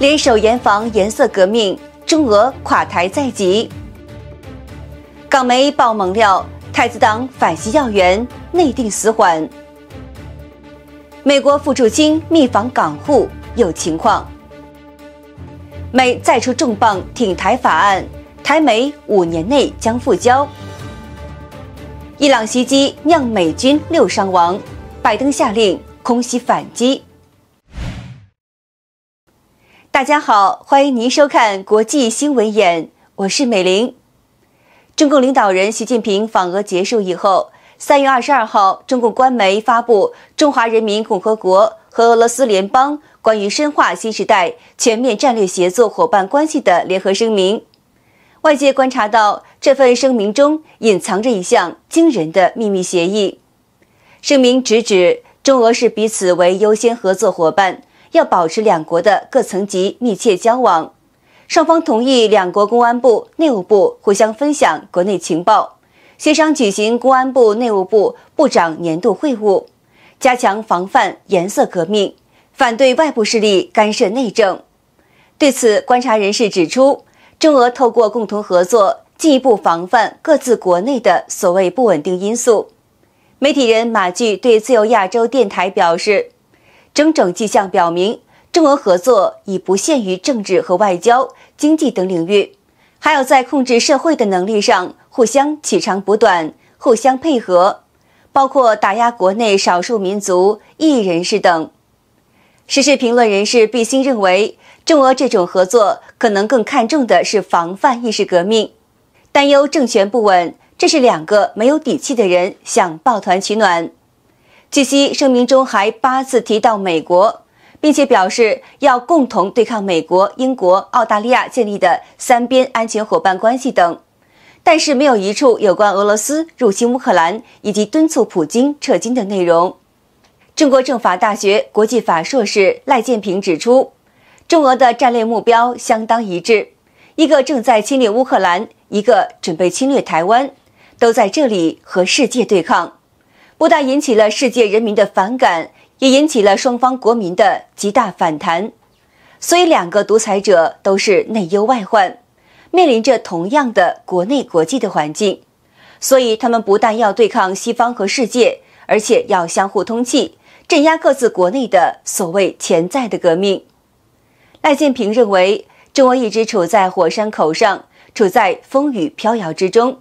联手严防颜色革命，中俄垮台在即。港媒曝猛料，太子党反袭要员内定死缓。美国副驻京密访港户有情况。美再出重磅挺台法案，台媒五年内将复交。伊朗袭击酿美军六伤亡，拜登下令空袭反击。大家好，欢迎您收看《国际新闻眼》，我是美玲。中共领导人习近平访俄结束以后，三月二十二号，中共官媒发布《中华人民共和国和俄罗斯联邦关于深化新时代全面战略协作伙伴关系的联合声明》。外界观察到，这份声明中隐藏着一项惊人的秘密协议。声明直指中俄是彼此为优先合作伙伴。要保持两国的各层级密切交往，双方同意两国公安部、内务部互相分享国内情报，协商举行公安部、内务部部长年度会晤，加强防范颜色革命，反对外部势力干涉内政。对此，观察人士指出，中俄透过共同合作，进一步防范各自国内的所谓不稳定因素。媒体人马炬对自由亚洲电台表示。种种迹象表明，中俄合作已不限于政治和外交、经济等领域，还有在控制社会的能力上互相取长补短、互相配合，包括打压国内少数民族、异人士等。时事评论人士毕兴认为，中俄这种合作可能更看重的是防范意识革命，担忧政权不稳。这是两个没有底气的人想抱团取暖。据悉，声明中还八次提到美国，并且表示要共同对抗美国、英国、澳大利亚建立的三边安全伙伴关系等，但是没有一处有关俄罗斯入侵乌克兰以及敦促普京撤军的内容。中国政法大学国际法硕士赖建平指出，中俄的战略目标相当一致，一个正在侵略乌克兰，一个准备侵略台湾，都在这里和世界对抗。不但引起了世界人民的反感，也引起了双方国民的极大反弹。所以，两个独裁者都是内忧外患，面临着同样的国内国际的环境。所以，他们不但要对抗西方和世界，而且要相互通气，镇压各自国内的所谓潜在的革命。赖建平认为，中国一直处在火山口上，处在风雨飘摇之中。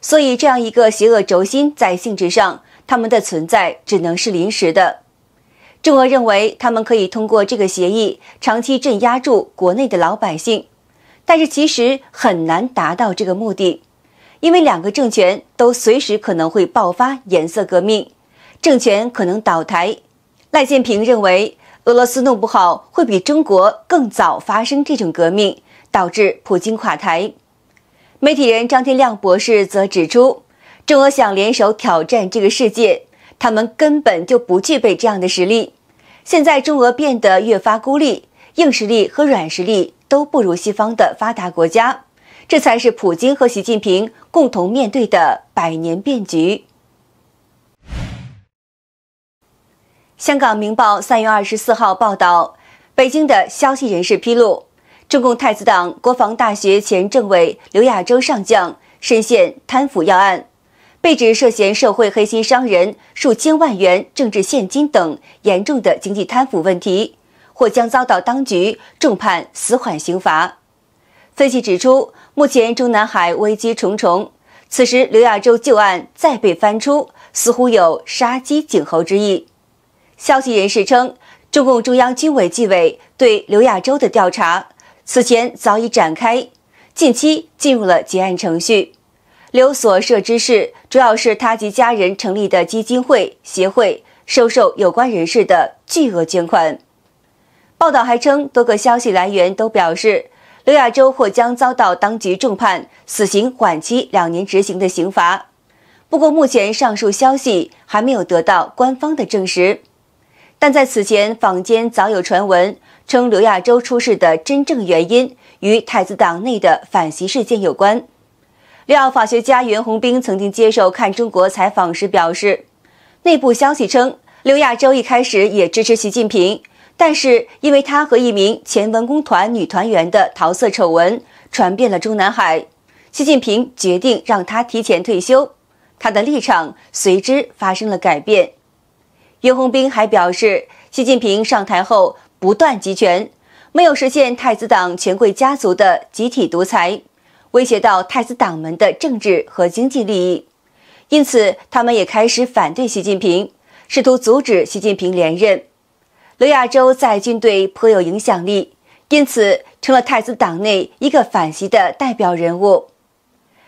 所以，这样一个邪恶轴心，在性质上。他们的存在只能是临时的。中俄认为，他们可以通过这个协议长期镇压住国内的老百姓，但是其实很难达到这个目的，因为两个政权都随时可能会爆发颜色革命，政权可能倒台。赖建平认为，俄罗斯弄不好会比中国更早发生这种革命，导致普京垮台。媒体人张天亮博士则指出。中俄想联手挑战这个世界，他们根本就不具备这样的实力。现在，中俄变得越发孤立，硬实力和软实力都不如西方的发达国家，这才是普京和习近平共同面对的百年变局。香港《明报》三月二十四号报道，北京的消息人士披露，中共太子党国防大学前政委刘亚洲上将深陷贪腐要案。被指涉嫌受贿、黑心商人、数千万元政治献金等严重的经济贪腐问题，或将遭到当局重判死缓刑罚。分析指出，目前中南海危机重重，此时刘亚洲旧案再被翻出，似乎有杀鸡儆猴之意。消息人士称，中共中央军委纪委对刘亚洲的调查此前早已展开，近期进入了结案程序。刘所涉之事，主要是他及家人成立的基金会协会收受有关人士的巨额捐款。报道还称，多个消息来源都表示，刘亚洲或将遭到当局重判，死刑缓期两年执行的刑罚。不过，目前上述消息还没有得到官方的证实。但在此前，坊间早有传闻称，刘亚洲出事的真正原因与太子党内的反袭事件有关。廖法学家袁宏斌曾经接受《看中国》采访时表示，内部消息称，刘亚洲一开始也支持习近平，但是因为他和一名前文工团女团员的桃色丑闻传遍了中南海，习近平决定让他提前退休，他的立场随之发生了改变。袁宏斌还表示，习近平上台后不断集权，没有实现太子党权贵家族的集体独裁。威胁到太子党们的政治和经济利益，因此他们也开始反对习近平，试图阻止习近平连任。刘亚洲在军队颇有影响力，因此成了太子党内一个反习的代表人物。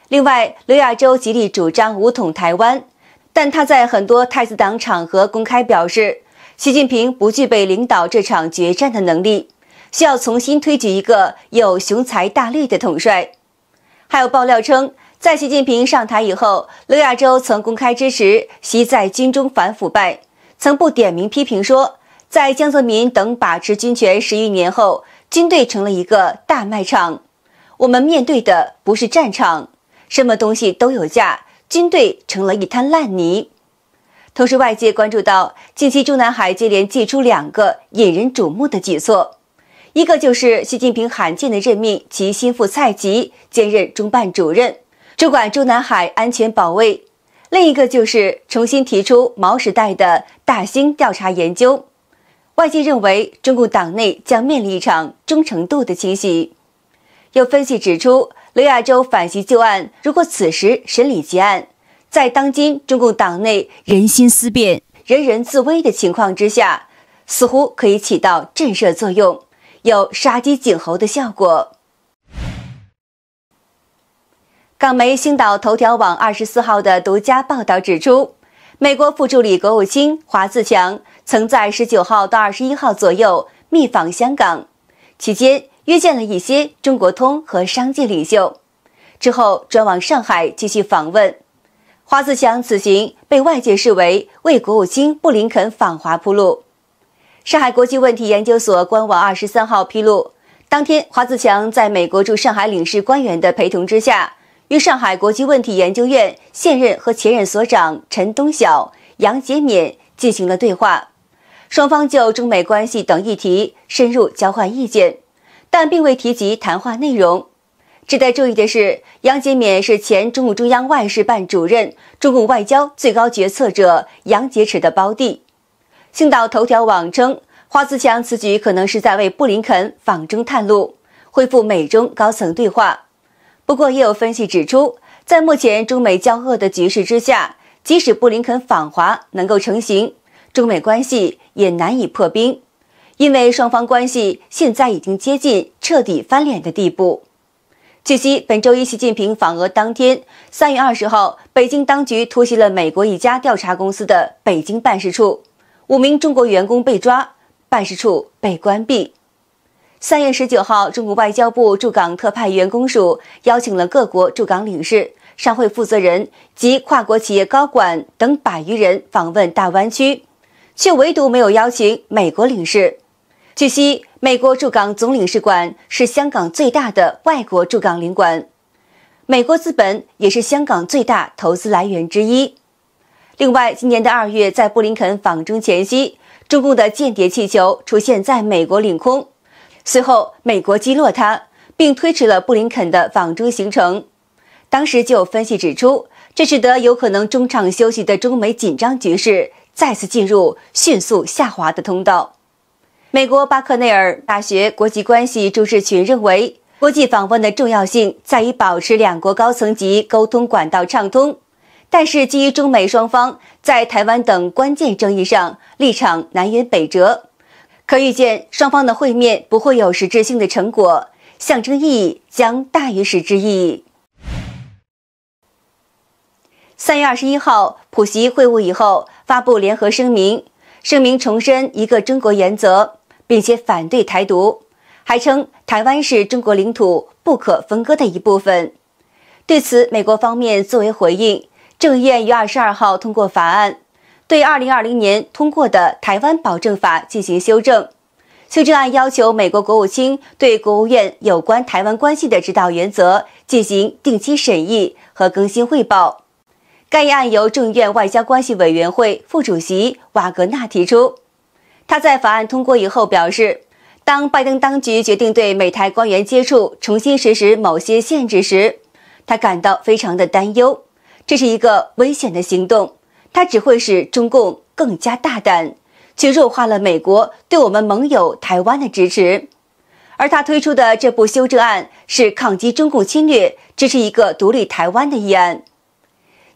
另外，刘亚洲极力主张武统台湾，但他在很多太子党场合公开表示，习近平不具备领导这场决战的能力，需要重新推举一个有雄才大略的统帅。还有爆料称，在习近平上台以后，陆亚洲曾公开支持习在军中反腐败，曾不点名批评说，在江泽民等把持军权十余年后，军队成了一个大卖场，我们面对的不是战场，什么东西都有价，军队成了一滩烂泥。同时，外界关注到，近期中南海接连祭出两个引人瞩目的举措。一个就是习近平罕见的任命其心腹蔡奇兼任中办主任，主管中南海安全保卫；另一个就是重新提出毛时代的大兴调查研究。外界认为，中共党内将面临一场忠诚度的清洗。有分析指出，刘亚洲反袭旧案如果此时审理结案，在当今中共党内人心思变、人人自危的情况之下，似乎可以起到震慑作用。有杀鸡儆猴的效果。港媒《星岛头条网》二十四号的独家报道指出，美国副助理国务卿华自强曾在十九号到二十一号左右密访香港，期间约见了一些中国通和商界领袖，之后转往上海继续访问。华自强此行被外界视为为国务卿布林肯访华铺路。上海国际问题研究所官网二十三号披露，当天，华自强在美国驻上海领事官员的陪同之下，与上海国际问题研究院现任和前任所长陈东晓、杨洁敏进行了对话，双方就中美关系等议题深入交换意见，但并未提及谈话内容。值得注意的是，杨洁敏是前中共中央外事办主任、中共外交最高决策者杨洁篪的胞弟。星岛头条网称，华自强此举可能是在为布林肯访中探路，恢复美中高层对话。不过，也有分析指出，在目前中美交恶的局势之下，即使布林肯访华能够成行，中美关系也难以破冰，因为双方关系现在已经接近彻底翻脸的地步。据悉，本周一习近平访俄当天，三月二十号，北京当局突袭了美国一家调查公司的北京办事处。五名中国员工被抓，办事处被关闭。三月十九号，中国外交部驻港特派员公署邀请了各国驻港领事、商会负责人及跨国企业高管等百余人访问大湾区，却唯独没有邀请美国领事。据悉，美国驻港总领事馆是香港最大的外国驻港领馆，美国资本也是香港最大投资来源之一。另外，今年的二月，在布林肯访中前夕，中共的间谍气球出现在美国领空，随后美国击落它，并推迟了布林肯的访中行程。当时就有分析指出，这使得有可能中场休息的中美紧张局势再次进入迅速下滑的通道。美国巴克内尔大学国际关系朱志群认为，国际访问的重要性在于保持两国高层级沟通管道畅通。但是，基于中美双方在台湾等关键争议上立场南辕北辙，可预见双方的会面不会有实质性的成果，象征意义将大于实质意义。三月二十一号，普习会晤以后发布联合声明，声明重申一个中国原则，并且反对台独，还称台湾是中国领土不可分割的一部分。对此，美国方面作为回应。政院于二十二号通过法案，对二零二零年通过的《台湾保证法》进行修正。修正案要求美国国务卿对国务院有关台湾关系的指导原则进行定期审议和更新汇报。该议案由众议院外交关系委员会副主席瓦格纳提出。他在法案通过以后表示，当拜登当局决定对美台官员接触重新实施某些限制时，他感到非常的担忧。这是一个危险的行动，它只会使中共更加大胆，却弱化了美国对我们盟友台湾的支持。而他推出的这部修正案是抗击中共侵略、支持一个独立台湾的议案。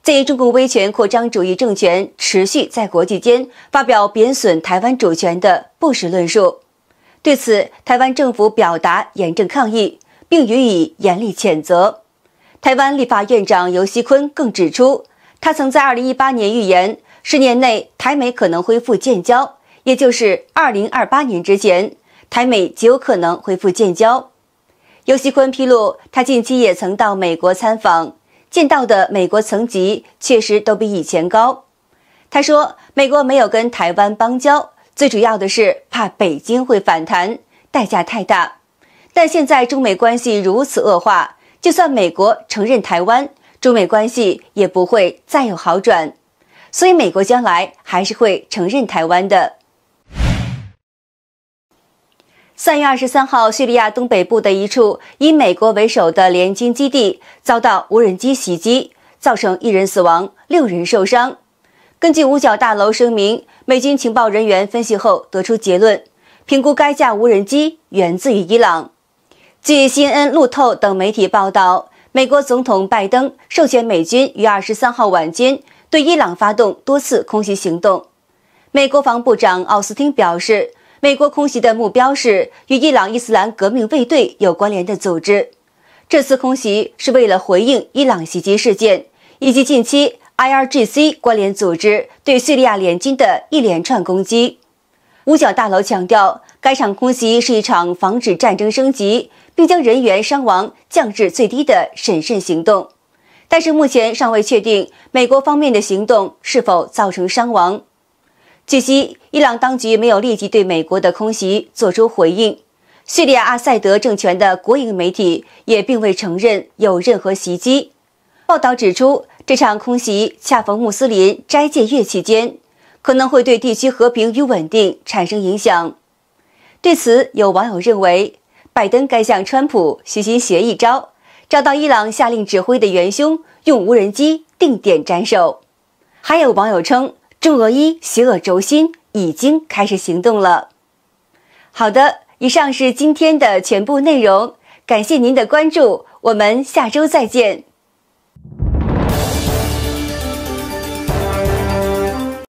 鉴于中共威权扩张主义政权持续在国际间发表贬损台湾主权的不实论述，对此，台湾政府表达严正抗议，并予以严厉谴责。台湾立法院长尤熙坤更指出，他曾在2018年预言，十年内台美可能恢复建交，也就是2028年之前，台美极有可能恢复建交。尤熙坤披露，他近期也曾到美国参访，见到的美国层级确实都比以前高。他说，美国没有跟台湾邦交，最主要的是怕北京会反弹，代价太大。但现在中美关系如此恶化。就算美国承认台湾，中美关系也不会再有好转，所以美国将来还是会承认台湾的。三月二十三号，叙利亚东北部的一处以美国为首的联军基地遭到无人机袭击，造成一人死亡，六人受伤。根据五角大楼声明，美军情报人员分析后得出结论，评估该架无人机源自于伊朗。据新恩、路透等媒体报道，美国总统拜登授权美军于二十三号晚间对伊朗发动多次空袭行动。美国防部长奥斯汀表示，美国空袭的目标是与伊朗伊斯兰革命卫队有关联的组织。这次空袭是为了回应伊朗袭击事件，以及近期 IRGC 关联组织对叙利亚联军的一连串攻击。五角大楼强调，该场空袭是一场防止战争升级。并将人员伤亡降至最低的审慎行动，但是目前尚未确定美国方面的行动是否造成伤亡。据悉，伊朗当局没有立即对美国的空袭作出回应，叙利亚阿塞德政权的国营媒体也并未承认有任何袭击。报道指出，这场空袭恰逢穆斯林斋戒月期间，可能会对地区和平与稳定产生影响。对此，有网友认为。拜登该向川普虚心学一招，找到伊朗下令指挥的元凶，用无人机定点斩首。还有网友称，中俄伊邪恶轴心已经开始行动了。好的，以上是今天的全部内容，感谢您的关注，我们下周再见。